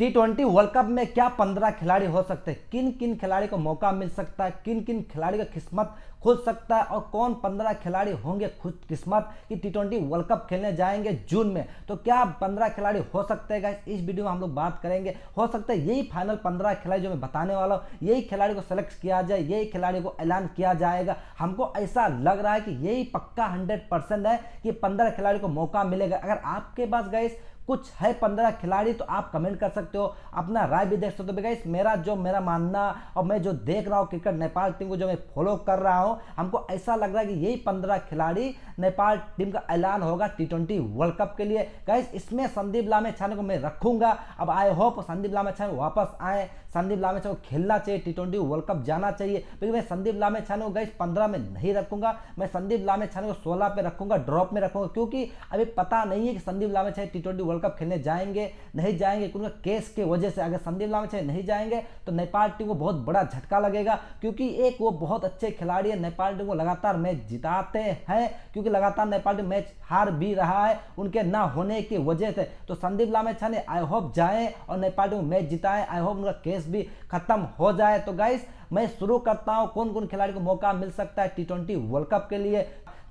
T twenty world cup में क्या पंद्रह खिलाड़ी हो सकते हैं किन किन खिलाड़ी को मौका मिल सकता है किन किन खिलाड़ी का किस्मत खुल सकता है और कौन पंद्रह खिलाड़ी होंगे खुद किस्मत कि टी ट्वेंटी वर्ल्ड कप खेलने जाएंगे जून में तो क्या पंद्रह खिलाड़ी हो सकते हैं इस वीडियो में हम लोग बात करेंगे हो सकता है यही फाइनल पंद्रह खिलाड़ी जो मैं बताने वाला हूँ यही खिलाड़ी को सेलेक्ट किया जाए यही खिलाड़ी को ऐलान किया जाएगा हमको ऐसा लग रहा है कि यही पक्का हंड्रेड है कि पंद्रह खिलाड़ी को मौका मिलेगा अगर आपके पास गए कुछ है पंद्रह खिलाड़ी तो आप कमेंट कर सकते हो अपना राय भी देख सकते हो गाइस मेरा जो मेरा मानना और मैं जो देख रहा हूँ क्रिकेट नेपाल टीम को जो मैं फॉलो कर रहा हूँ हमको ऐसा लग रहा है कि यही पंद्रह खिलाड़ी नेपाल टीम का ऐलान होगा टी ट्वेंटी वर्ल्ड कप के लिए गाइस इसमें संदीप लामे छाने को मैं रखूंगा अब आई होप संदीप लामे छाने वापस आए संदीप लामे को खेलना चाहिए टी ट्वेंटी वर्ल्ड कप जाना चाहिए क्योंकि मैं संदीप लामे छाने को गाइस पंद्रह में नहीं रखूंगा मैं संदीप लामे छाने को सोलह पे रखूंगा ड्रॉप में रखूंगा क्योंकि अभी पता नहीं है कि संदीप लामे छाने टी ट्वेंटी वर्ल्ड कप खेलने जाएंगे नहीं जाएंगे क्योंकि केस के वजह से अगर संदीप चाहे नहीं जाएंगे तो नेपाल टीम को बहुत बड़ा झटका लगेगा क्योंकि एक वो बहुत अच्छे खिलाड़ी है नेपाल टीम को लगातार मैच जिताते हैं क्योंकि लगातार नेपाल टीम मैच हार भी रहा है उनके ना होने की वजह से तो संदीप लामेछा ने आई होप जाए और नेपाल टीम मैच जिताए आई होप उनका केस भी खत्म हो जाए तो गाइस मैं शुरू करता हूँ कौन कौन खिलाड़ी को मौका मिल सकता है टी ट्वेंटी वर्ल्ड कप के लिए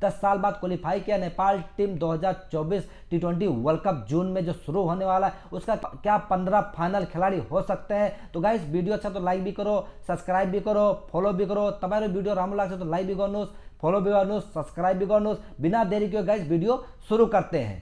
दस साल बाद क्वालिफाई किया Nepal team 2024 T twenty world cup जून में जो शुरू होने वाला है उसका क्या पंद्रह फाइनल खिलाड़ी हो सकते हैं तो गाइस वीडियो अच्छा तो लाइक भी करो सब्सक्राइब भी करो फॉलो भी करो तमारो वीडियो राम लाग्छ तो लाइक भी करो फॉलो भी करो सब्सक्राइब भी करो बिना देरी के गाइस वीडियो शुरू करते हैं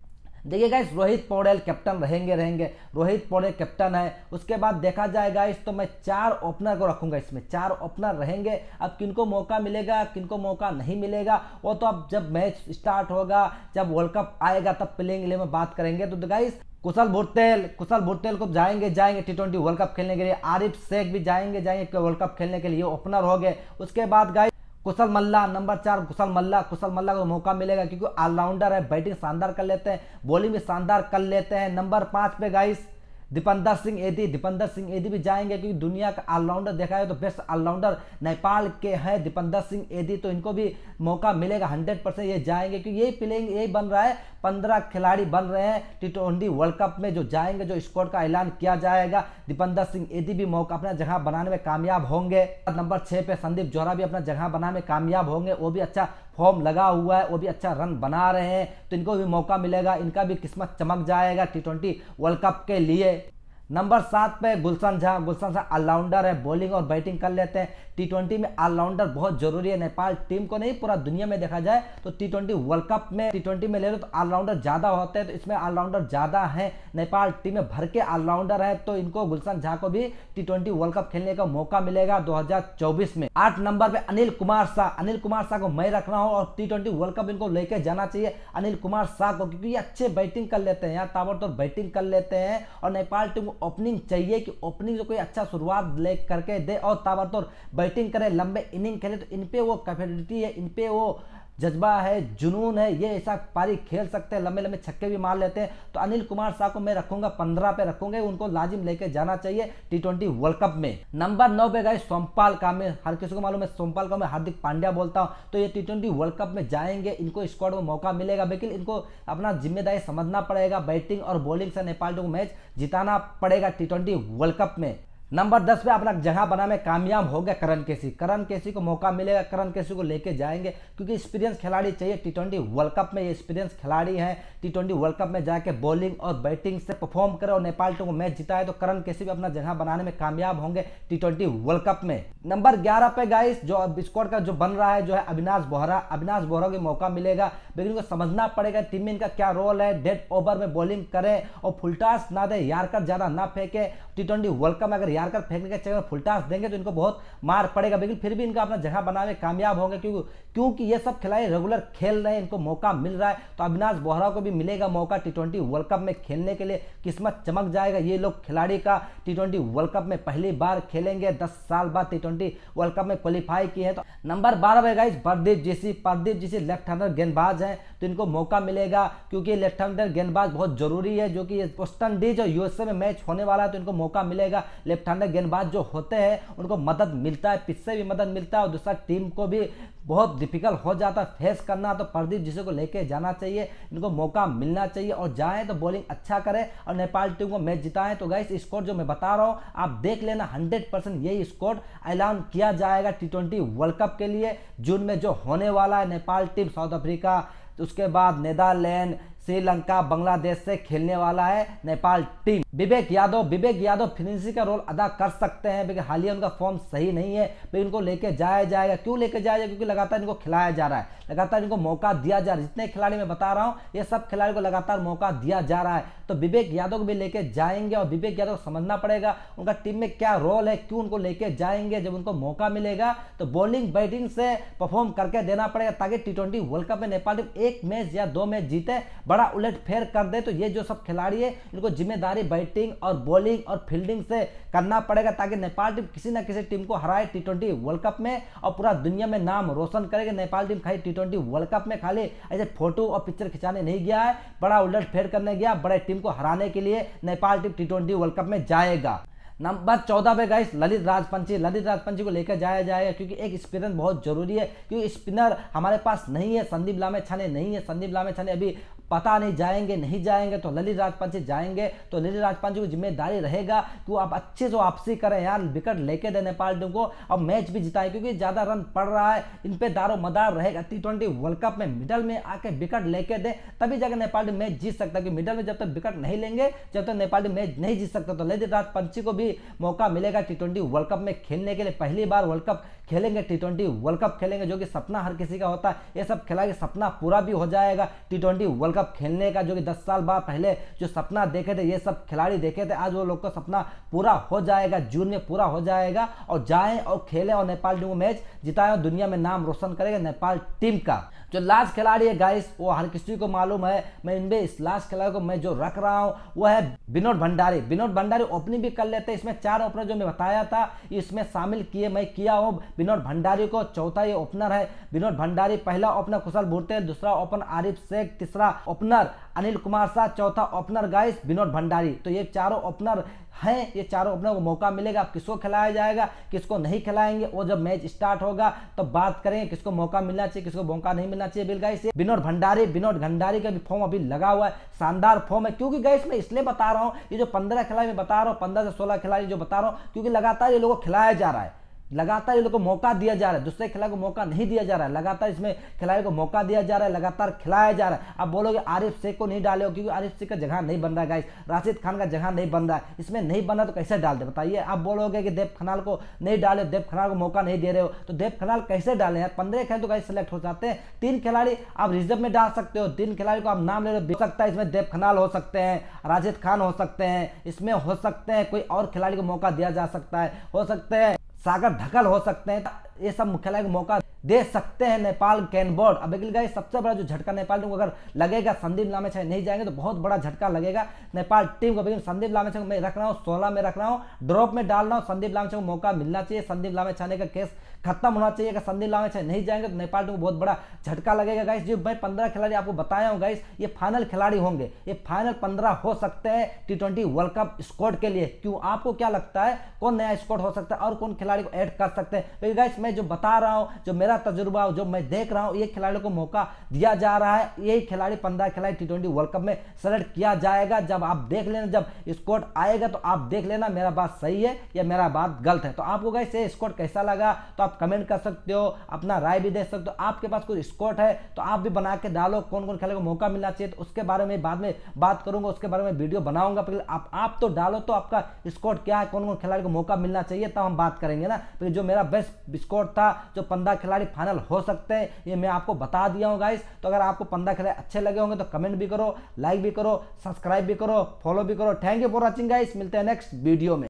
देखिए गाइस रोहित पौड़ेल कैप्टन रहेंगे रहेंगे रोहित पौड़ेल कैप्टन है उसके बाद देखा जाएगा इस तो मैं चार ओपनर को रखूंगा इसमें चार ओपनर रहेंगे अब किनको मौका मिलेगा किनको मौका नहीं मिलेगा वो तो अब जब मैच स्टार्ट होगा जब वर्ल्ड कप आएगा तब प्लेइंग में बात करेंगे तो गाइस तो कुशल भुर्तेल कुशल भुर्तेल को जाएंगे जाएंगे टी ट्वेंटी वर्ल्ड कप खेलने के लिए आरिफ शेख भी जाएंगे जाएंगे वर्ल्ड कप खेलने के लिए ओपनर हो गए उसके बाद गाइस कुशल मल्ला नंबर चार कुशल मल्ला कुशल मल्ला को मौका मिलेगा क्योंकि ऑलराउंडर है बैटिंग शानदार कर लेते हैं बॉलिंग भी शानदार कर लेते हैं नंबर पांच पे गाइस दीपंदर सिंह एदी दीपंदर सिंह एदी भी जाएंगे क्योंकि दुनिया का ऑलराउंडर देखा है तो बेस्ट ऑलराउंडर नेपाल के हैं दीपंदर सिंह एदी तो इनको भी मौका मिलेगा हंड्रेड परसेंट ये जाएंगे क्योंकि यही प्लेइंग यही बन रहा है पंद्रह खिलाड़ी बन रहे हैं टी ट्वेंटी वर्ल्ड कप में जो जाएंगे जो स्कोर का ऐलान किया जाएगा दीपंदर सिंह एदी भी मौका अपना जगह बनाने में कामयाब होंगे नंबर छः पे संदीप जोहरा भी अपना जगह बनाने में कामयाब होंगे वो भी अच्छा फॉर्म लगा हुआ है वो भी अच्छा रन बना रहे हैं तो इनको भी मौका मिलेगा इनका भी किस्मत चमक जाएगा टी वर्ल्ड कप के लिए नंबर सात पे गुलशन झा गुलशन झा ऑलराउंडर है बॉलिंग और बैटिंग कर लेते हैं टी ट्वेंटी में ऑलराउंडर बहुत जरूरी है नेपाल टीम को नहीं पूरा दुनिया में देखा जाए तो टी ट्वेंटी वर्ल्ड कप में टी ट्वेंटी में ले लो तो ऑलराउंडर ज़्यादा होते हैं तो इसमें ऑलराउंडर ज़्यादा है नेपाल टीम में भर के ऑलराउंडर है तो इनको गुलशन झा को भी टी ट्वेंटी वर्ल्ड कप खेलने का मौका मिलेगा दो में आठ नंबर पे अनिल कुमार शाह अनिल कुमार शाह को मैं रखना हूँ और टी ट्वेंटी वर्ल्ड कप इनको लेके जाना चाहिए अनिल कुमार शाह को क्योंकि अच्छे बैटिंग कर लेते हैं यहाँ ताबड़तोड़ बैटिंग कर लेते हैं और नेपाल टीम ओपनिंग चाहिए कि ओपनिंग से कोई अच्छा शुरुआत ले करके दे और ताबड़तोड़ बैटिंग करें लंबे इनिंग खेले तो इन पर वो कैपेबिलिटी है इन पर वो जज्बा है जुनून है ये ऐसा पारी खेल सकते हैं लंबे लंबे छक्के भी मार लेते हैं तो अनिल कुमार शाह को मैं रखूंगा पंद्रह पे रखूंगे उनको लाजिम लेके जाना चाहिए टी ट्वेंटी वर्ल्ड कप में नंबर नौ पे गए सोमपाल का मैं हर किसी को मालूम है सोमपाल का मैं हार्दिक पांड्या बोलता हूँ तो ये टी ट्वेंटी वर्ल्ड कप में जाएंगे इनको स्क्वाड में मौका मिलेगा लेकिन इनको अपना जिम्मेदारी समझना पड़ेगा बैटिंग और बॉलिंग से नेपाल को मैच जिताना पड़ेगा टी ट्वेंटी वर्ल्ड कप में नंबर दस पे अपना जगह बनाने में कामयाब हो गया करण केसी करण केसी को मौका मिलेगा करण केसी को लेके जाएंगे क्योंकि एक्सपीरियंस खिलाड़ी चाहिए टी ट्वेंटी वर्ल्ड कप में ये एक्सपीरियंस खिलाड़ी हैं टी ट्वेंटी वर्ल्ड कप में जाके बॉलिंग और बैटिंग से परफॉर्म करे और नेपाल टीम को मैच जिताए तो करण केसी भी अपना जगह बनाने में कामयाब होंगे टी ट्वेंटी वर्ल्ड कप में नंबर 11 पे गाइस जो स्क्वाड का जो बन रहा है जो है अविनाश बोहरा अविनाश बोहरा को मौका मिलेगा लेकिन उनको समझना पड़ेगा टीम में इनका क्या रोल है डेड ओवर में बॉलिंग करें और फुलटास ना दे यारकर ज़्यादा ना फेंके टी ट्वेंटी वर्ल्ड कप में अगर यारकर फेंकने के चक्कर फुलटास देंगे तो इनको बहुत मार पड़ेगा लेकिन फिर भी इनका अपना जगह बनाने में कामयाब होंगे क्योंकि क्योंकि ये सब खिलाड़ी रेगुलर खेल रहे हैं इनको मौका मिल रहा है तो अविनाश बोहरा को भी मिलेगा मौका टी ट्वेंटी वर्ल्ड कप में खेलने के लिए किस्मत चमक जाएगा ये लोग खिलाड़ी का टी ट्वेंटी वर्ल्ड कप में पहली बार खेलेंगे दस साल बाद टी ट्वेंटी वर्ल्ड कप में क्वालिफाई किए हैं तो नंबर बारह पर गाइज प्रदीप जैसी प्रदीप जैसी लेफ्ट हैंडर गेंदबाज हैं तो इनको मौका मिलेगा क्योंकि लेफ्ट हैंडर गेंदबाज बहुत जरूरी है जो कि वेस्टर्न डीज और यूएसए में मैच होने वाला है तो इनको मौका मिलेगा लेफ्ट हैंडर गेंदबाज जो होते हैं उनको मदद मिलता है पिच भी मदद मिलता है और दूसरा टीम को भी बहुत डिफिकल्ट हो जाता है फेस करना तो प्रदीप जिसे को लेके जाना चाहिए इनको मौका मिलना चाहिए और जाए तो बॉलिंग अच्छा करें और नेपाल टीम को मैच जिताएं तो गाइस स्कोर जो मैं बता रहा हूँ आप देख लेना हंड्रेड परसेंट यही स्कोर ऐलान किया जाएगा टी ट्वेंटी वर्ल्ड कप के लिए जून में जो होने वाला है नेपाल टीम साउथ अफ्रीका तो उसके बाद नेदरलैंड श्रीलंका बांग्लादेश से खेलने वाला है नेपाल टीम विवेक यादव विवेक यादव फिनिशिंग का रोल अदा कर सकते हैं लेकिन हालिया उनका फॉर्म सही नहीं है भाई उनको लेके जाया जाएगा क्यों लेके जाया जाएगा क्योंकि लगातार इनको खिलाया जा रहा है लगातार इनको मौका दिया जा रहा है जितने खिलाड़ी मैं बता रहा हूँ ये सब खिलाड़ी को लगातार मौका दिया जा रहा है तो विवेक यादव को भी लेके जाएंगे और विवेक यादव को समझना पड़ेगा उनका टीम में क्या रोल है क्यों उनको लेके जाएंगे जब उनको मौका मिलेगा तो बॉलिंग बैटिंग से परफॉर्म करके देना पड़ेगा ताकि टी वर्ल्ड कप में नेपाल टीम एक मैच या दो मैच जीते बड़ा बड़ा फेर कर दे तो ये जो सब खिलाड़ी है इनको जिम्मेदारी बैटिंग और बॉलिंग और फील्डिंग से करना पड़ेगा ताकि नेपाल टीम किसी ना किसी टीम को हराए टी ट्वेंटी वर्ल्ड कप में और पूरा दुनिया में नाम रोशन करेगा नेपाल टीम खाली टी ट्वेंटी वर्ल्ड कप में खाली ऐसे फोटो और पिक्चर खिंचाने नहीं गया है बड़ा उलट फेर करने गया बड़े टीम को हराने के लिए Nepal team T twenty world cup में जाएगा नंबर चौदह पे गाइस ललित राजपंची ललित राजपंची को लेकर जाया जाएगा क्योंकि एक स्पिनर बहुत जरूरी है क्योंकि स्पिनर हमारे पास नहीं है संदीप लामे छाने नहीं है संदीप लामे छाने अभी पता नहीं जाएंगे नहीं जाएंगे तो ललित राजपंची जाएंगे तो ललित राजपंची को जिम्मेदारी रहेगा कि आप अच्छे से वापसी करें यार विकेट लेके दें नेपाल टीम को और मैच भी जिताएं क्योंकि ज़्यादा रन पड़ रहा है इन पर दारो मदार रहेगा टी ट्वेंटी वर्ल्ड कप में मिडल में आके विकेट लेके दें तभी जाकर नेपाल टीम मैच जीत सकता है क्योंकि मिडल में जब तक विकेट नहीं लेंगे जब तक नेपाल टीम मैच नहीं जीत सकता तो ललित राजपंची को भी भी मौका मिलेगा टी वर्ल्ड कप में खेलने के लिए पहली बार वर्ल्ड कप खेलेंगे टी ट्वेंटी वर्ल्ड कप खेलेंगे जो कि सपना हर किसी का होता है ये सब खेला के सपना पूरा भी हो जाएगा टी ट्वेंटी वर्ल्ड कप खेलने का जो कि दस साल बाद पहले जो सपना देखे थे ये सब खिलाड़ी देखे थे आज वो लोग का सपना पूरा हो जाएगा जून में पूरा हो जाएगा और जाए और खेले और नेपाल टीम को मैच जिताए और दुनिया में नाम रोशन करेगा नेपाल टीम का जो लास्ट खिलाड़ी है गाइस वो हर किसी को मालूम है मैं इनमें इस लास्ट खिलाड़ी को मैं जो रख रहा हूँ वो है विनोद भंडारी विनोद भंडारी ओपनिंग भी कर लेते हैं इसमें चार ओपनर जो मैं बताया था इसमें शामिल किए मैं किया हूँ विनोद भंडारी को चौथा ये ओपनर है विनोद भंडारी पहला ओपनर कुशल भुरते दूसरा ओपन आरिफ शेख तीसरा ओपनर अनिल कुमार शाह चौथा ओपनर गाइस विनोद भंडारी तो ये चारों ओपनर हैं ये चारों ओपनर को मौका मिलेगा किसको खिलाया जाएगा किसको नहीं खिलाएंगे वो जब मैच स्टार्ट होगा तो बात करेंगे किसको मौका मिलना चाहिए किसको मौका नहीं मिलना चाहिए बिल गाइस विनोद भंडारी विनोद भंडारी का भी फॉर्म अभी लगा हुआ है शानदार फॉर्म है क्योंकि गाइस मैं इसलिए बता रहा हूँ ये जो पंद्रह खिलाड़ी मैं बता रहा हूँ पंद्रह से सोलह खिलाड़ी जो बता रहा हूँ क्योंकि लगातार ये लोगों को खिलाया जा रहा है लगातार इन लोग को मौका दिया जा रहा है दूसरे खिलाड़ी को मौका नहीं दिया जा रहा है लगातार इसमें खिलाड़ी को मौका दिया जा रहा है लगातार खिलाया जा रहा है अब बोलोगे आरिफ शेख को नहीं डाले हो क्योंकि आरिफ शेख का जगह नहीं बन रहा है राशिद खान का जगह नहीं बन रहा है इसमें नहीं बन रहा तो कैसे डाल दे बताइए आप बोलोगे कि देव खनाल को नहीं डाले देव खनाल को मौका नहीं दे रहे हो तो देव खनाल कैसे डाले हैं पंद्रह खिलाड़ी तो गाइस सेलेक्ट हो जाते हैं तीन खिलाड़ी आप रिजर्व में डाल सकते हो तीन खिलाड़ी को आप नाम ले रहे हो सकता है इसमें देव खनाल हो सकते हैं राशिद खान हो सकते हैं इसमें हो सकते हैं कोई और खिलाड़ी को मौका दिया जा सकता है हो सकते हैं सागर ढकल हो सकते हैं तो ये सब मुख्यालय को मौका दे सकते हैं नेपाल कैन बोर्ड अब लेकिन गाइस सबसे बड़ा जो झटका नेपाल टीम को अगर लगेगा संदीप लामे छह नहीं जाएंगे तो बहुत बड़ा झटका लगेगा नेपाल टीम को लेकिन संदीप लामे को मैं रख रहा हूँ सोलह में रख रहा हूँ ड्रॉप में डाल रहा हूँ संदीप लामे को मौका मिलना चाहिए संदीप लामे छाने का केस खत्म होना चाहिए अगर संदीप लाल चाहे नहीं जाएंगे तो नेपाल टीम को बहुत बड़ा झटका लगेगा गाइस जो मैं पंद्रह खिलाड़ी आपको बताया हूँ गाइस ये फाइनल खिलाड़ी होंगे ये फाइनल पंद्रह हो सकते हैं T twenty world cup squad के लिए क्यों आपको क्या लगता है कौन नया स्क्वाड हो सकता है और कौन खिलाड़ी को ऐड कर सकते हैं क्योंकि गाइस मैं जो बता रहा हूँ जो मेरा तजुर्बा जो मैं देख रहा हूँ ये खिलाड़ियों को मौका दिया जा रहा है यही खिलाड़ी पंद्रह खिलाड़ी टी ट्वेंटी वर्ल्ड कप में सेलेक्ट किया जाएगा जब आप देख लेना जब स्क्वाड आएगा तो आप देख लेना मेरा बात सही है या मेरा बात गलत है तो आपको गाइस ये स्क्वाड कैसा लगा तो आप कमेंट कर सकते हो अपना राय भी दे सकते हो आपके पास कोई स्कॉट है तो आप भी बना के डालो कौन कौन खेलने को मौका मिलना चाहिए तो उसके बारे में बाद में बात करूंगा उसके बारे में वीडियो बनाऊंगा फिर आप आप तो डालो तो आपका स्कॉट क्या है कौन कौन खिलाड़ी को मौका मिलना चाहिए तब हम बात करेंगे ना फिर जो मेरा बेस्ट स्कॉट था जो पंद्रह खिलाड़ी फाइनल हो सकते हैं ये मैं आपको बता दिया हूँ गाइस तो अगर आपको पंद्रह खिलाड़ी अच्छे लगे होंगे तो कमेंट भी करो लाइक भी करो सब्सक्राइब भी करो फॉलो भी करो thank you for watching guys मिलते हैं नेक्स्ट वीडियो में